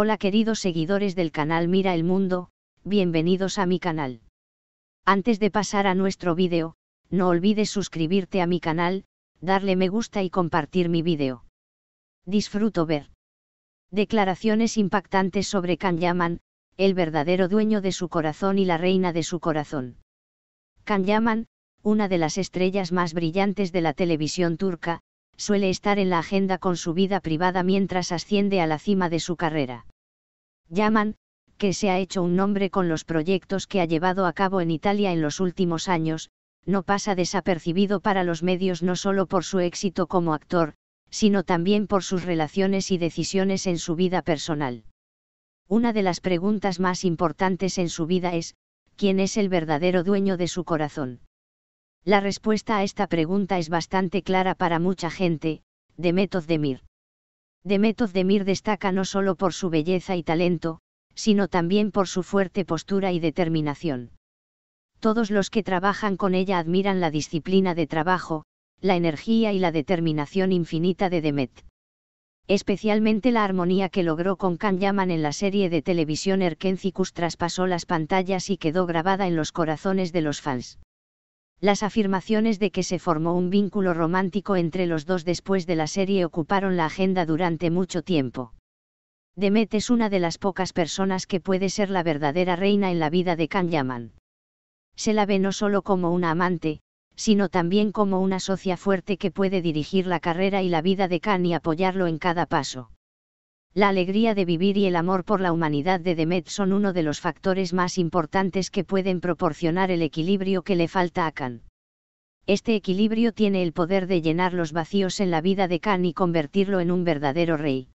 Hola queridos seguidores del canal Mira el Mundo, bienvenidos a mi canal. Antes de pasar a nuestro vídeo, no olvides suscribirte a mi canal, darle me gusta y compartir mi vídeo. Disfruto ver. Declaraciones impactantes sobre Can Yaman, el verdadero dueño de su corazón y la reina de su corazón. Can Yaman, una de las estrellas más brillantes de la televisión turca, suele estar en la agenda con su vida privada mientras asciende a la cima de su carrera. Llaman, que se ha hecho un nombre con los proyectos que ha llevado a cabo en Italia en los últimos años, no pasa desapercibido para los medios no solo por su éxito como actor, sino también por sus relaciones y decisiones en su vida personal. Una de las preguntas más importantes en su vida es, ¿quién es el verdadero dueño de su corazón? La respuesta a esta pregunta es bastante clara para mucha gente, Demetod Demir. Demetod Demir destaca no solo por su belleza y talento, sino también por su fuerte postura y determinación. Todos los que trabajan con ella admiran la disciplina de trabajo, la energía y la determinación infinita de Demet. Especialmente la armonía que logró con Can Yaman en la serie de televisión Erkencikus traspasó las pantallas y quedó grabada en los corazones de los fans. Las afirmaciones de que se formó un vínculo romántico entre los dos después de la serie ocuparon la agenda durante mucho tiempo. Demet es una de las pocas personas que puede ser la verdadera reina en la vida de Khan Yaman. Se la ve no solo como una amante, sino también como una socia fuerte que puede dirigir la carrera y la vida de Khan y apoyarlo en cada paso. La alegría de vivir y el amor por la humanidad de Demet son uno de los factores más importantes que pueden proporcionar el equilibrio que le falta a Khan. Este equilibrio tiene el poder de llenar los vacíos en la vida de Khan y convertirlo en un verdadero rey.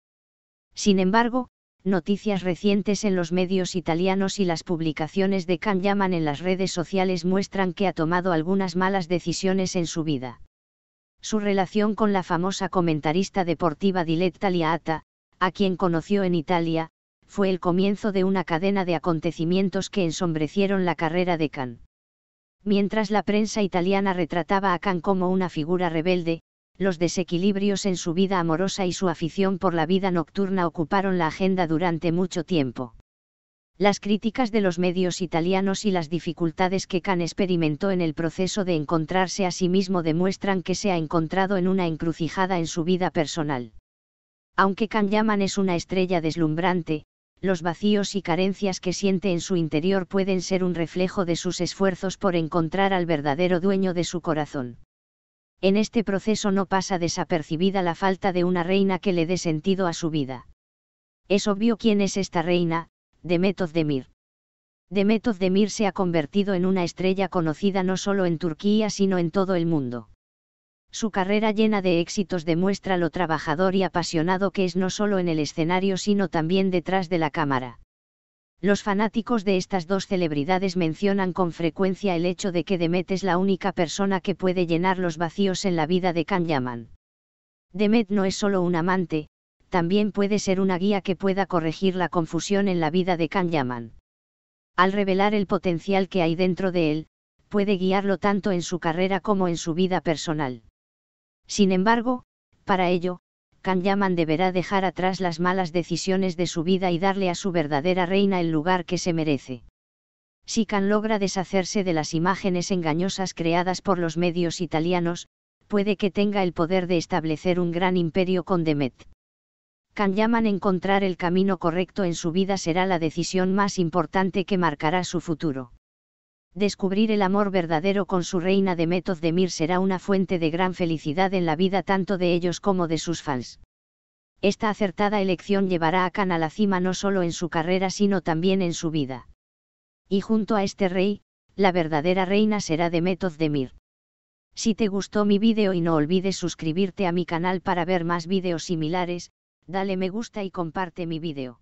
Sin embargo, noticias recientes en los medios italianos y las publicaciones de Khan llaman en las redes sociales muestran que ha tomado algunas malas decisiones en su vida. Su relación con la famosa comentarista deportiva Diletta Liata, a quien conoció en Italia, fue el comienzo de una cadena de acontecimientos que ensombrecieron la carrera de Can. Mientras la prensa italiana retrataba a Can como una figura rebelde, los desequilibrios en su vida amorosa y su afición por la vida nocturna ocuparon la agenda durante mucho tiempo. Las críticas de los medios italianos y las dificultades que Can experimentó en el proceso de encontrarse a sí mismo demuestran que se ha encontrado en una encrucijada en su vida personal. Aunque Kanyaman es una estrella deslumbrante, los vacíos y carencias que siente en su interior pueden ser un reflejo de sus esfuerzos por encontrar al verdadero dueño de su corazón. En este proceso no pasa desapercibida la falta de una reina que le dé sentido a su vida. Es obvio quién es esta reina, Demet Demir. Demet Demir se ha convertido en una estrella conocida no solo en Turquía sino en todo el mundo. Su carrera llena de éxitos demuestra lo trabajador y apasionado que es no solo en el escenario sino también detrás de la cámara. Los fanáticos de estas dos celebridades mencionan con frecuencia el hecho de que Demet es la única persona que puede llenar los vacíos en la vida de Yaman. Demet no es solo un amante, también puede ser una guía que pueda corregir la confusión en la vida de Yaman. Al revelar el potencial que hay dentro de él, puede guiarlo tanto en su carrera como en su vida personal. Sin embargo, para ello, Yaman deberá dejar atrás las malas decisiones de su vida y darle a su verdadera reina el lugar que se merece. Si Kan logra deshacerse de las imágenes engañosas creadas por los medios italianos, puede que tenga el poder de establecer un gran imperio con Demet. Yaman encontrar el camino correcto en su vida será la decisión más importante que marcará su futuro. Descubrir el amor verdadero con su reina de Özdemir de Mir será una fuente de gran felicidad en la vida tanto de ellos como de sus fans. Esta acertada elección llevará a Can a la cima no solo en su carrera sino también en su vida. Y junto a este rey, la verdadera reina será de Özdemir. de Mir. Si te gustó mi vídeo y no olvides suscribirte a mi canal para ver más vídeos similares, dale me gusta y comparte mi vídeo.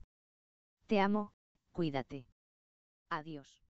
Te amo, cuídate. Adiós.